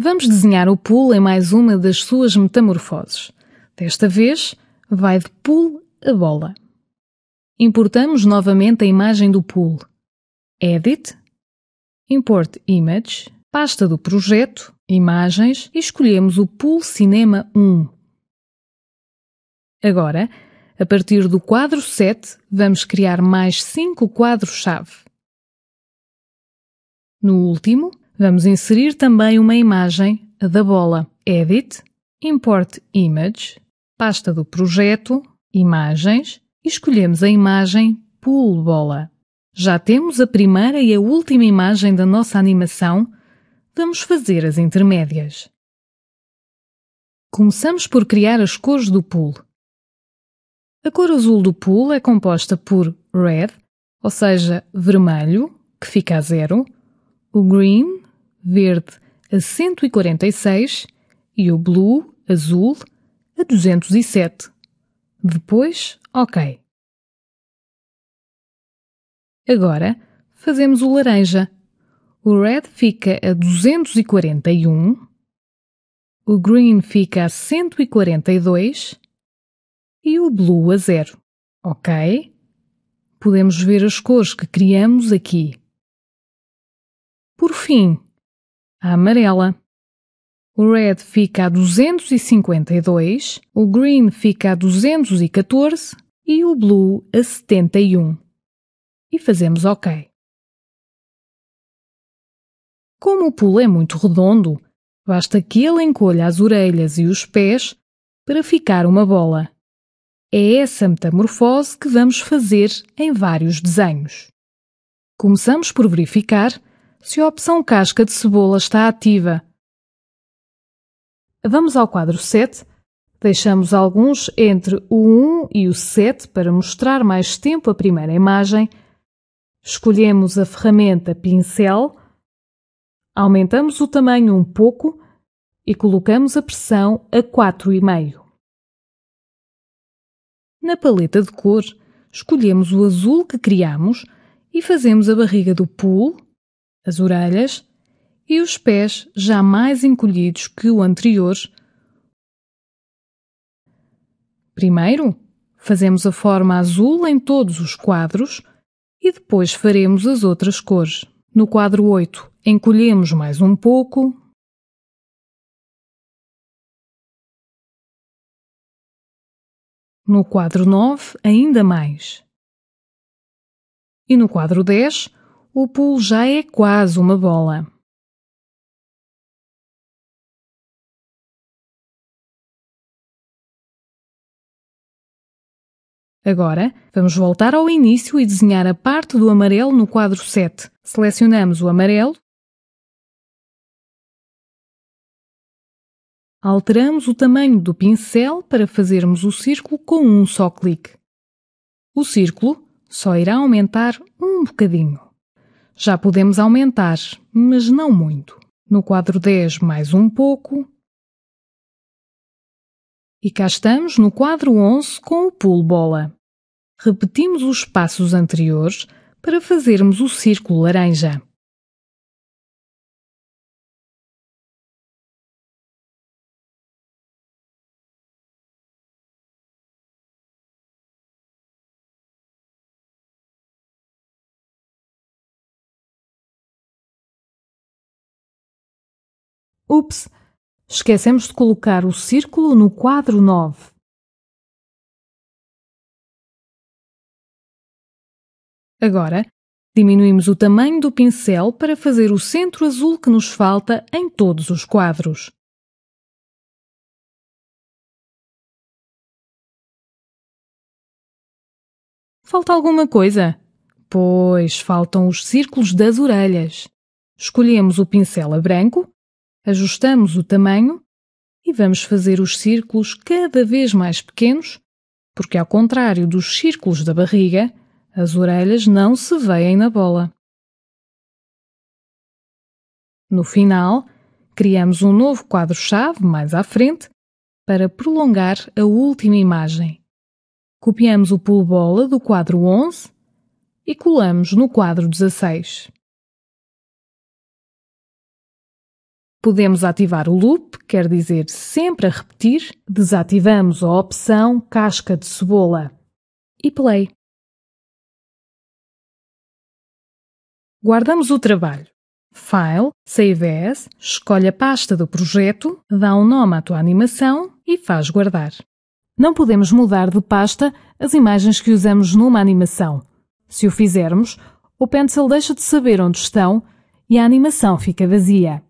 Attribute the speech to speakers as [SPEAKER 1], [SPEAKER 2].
[SPEAKER 1] Vamos desenhar o pulo em mais uma das suas metamorfoses. Desta vez, vai de pulo a bola. Importamos novamente a imagem do pulo. Edit, Import Image, pasta do projeto, Imagens e escolhemos o Pool Cinema 1. Agora, a partir do quadro 7, vamos criar mais 5 quadros-chave. No último, Vamos inserir também uma imagem da bola. Edit, Import Image, pasta do projeto, Imagens, e escolhemos a imagem Pool Bola. Já temos a primeira e a última imagem da nossa animação. Vamos fazer as intermédias. Começamos por criar as cores do pool. A cor azul do pool é composta por red, ou seja, vermelho, que fica a zero, o green, verde a 146 e o blue, azul, a 207. Depois, OK. Agora, fazemos o laranja. O red fica a 241, o green fica a 142 e o blue a 0. OK? Podemos ver as cores que criamos aqui. Por fim, a amarela. O red fica a 252, o green fica a 214 e o blue a 71. E fazemos
[SPEAKER 2] OK. Como o pulo é muito redondo,
[SPEAKER 1] basta que ele encolha as orelhas e os pés para ficar uma bola. É essa metamorfose que vamos fazer em vários desenhos. Começamos por verificar se a opção casca de cebola está ativa. Vamos ao quadro 7. Deixamos alguns entre o 1 e o 7 para mostrar mais tempo a primeira imagem. Escolhemos a ferramenta pincel, aumentamos o tamanho um pouco e colocamos a pressão a 4,5. Na paleta de cor, escolhemos o azul que criamos e fazemos a barriga do pulo as orelhas e os pés já mais encolhidos que o anterior. Primeiro, fazemos a forma azul em todos os quadros e depois faremos as outras cores. No quadro 8, encolhemos mais um pouco.
[SPEAKER 2] No quadro 9, ainda mais. E no quadro 10, o pulo já é quase uma bola. Agora, vamos voltar ao início e desenhar a parte do amarelo no quadro 7. Selecionamos o amarelo,
[SPEAKER 1] Alteramos o tamanho do pincel para fazermos o círculo com um só clique. O círculo só irá aumentar um bocadinho. Já podemos aumentar, mas não muito. No quadro 10, mais um pouco. E cá estamos no quadro 11 com o pulo bola. Repetimos os passos anteriores para fazermos
[SPEAKER 2] o círculo laranja. Ups, esquecemos de colocar o círculo no quadro 9. Agora, diminuímos o tamanho do pincel para fazer o centro azul que nos falta em todos os quadros.
[SPEAKER 1] Falta alguma coisa? Pois, faltam os círculos das orelhas. Escolhemos o pincel a branco Ajustamos o tamanho e vamos fazer os círculos cada vez mais pequenos, porque, ao contrário dos círculos da barriga, as orelhas não se veem na bola. No final, criamos um novo quadro-chave mais à frente para prolongar a última imagem. Copiamos o pulo-bola do quadro 11 e colamos no quadro 16. Podemos ativar o loop, quer dizer sempre a repetir. Desativamos a opção casca de cebola e play. Guardamos o trabalho. File, Save As, escolhe a pasta do projeto, dá um nome à tua animação e faz guardar. Não podemos mudar de pasta as imagens que usamos numa animação. Se o fizermos, o Pencil deixa de saber onde estão e a animação fica vazia.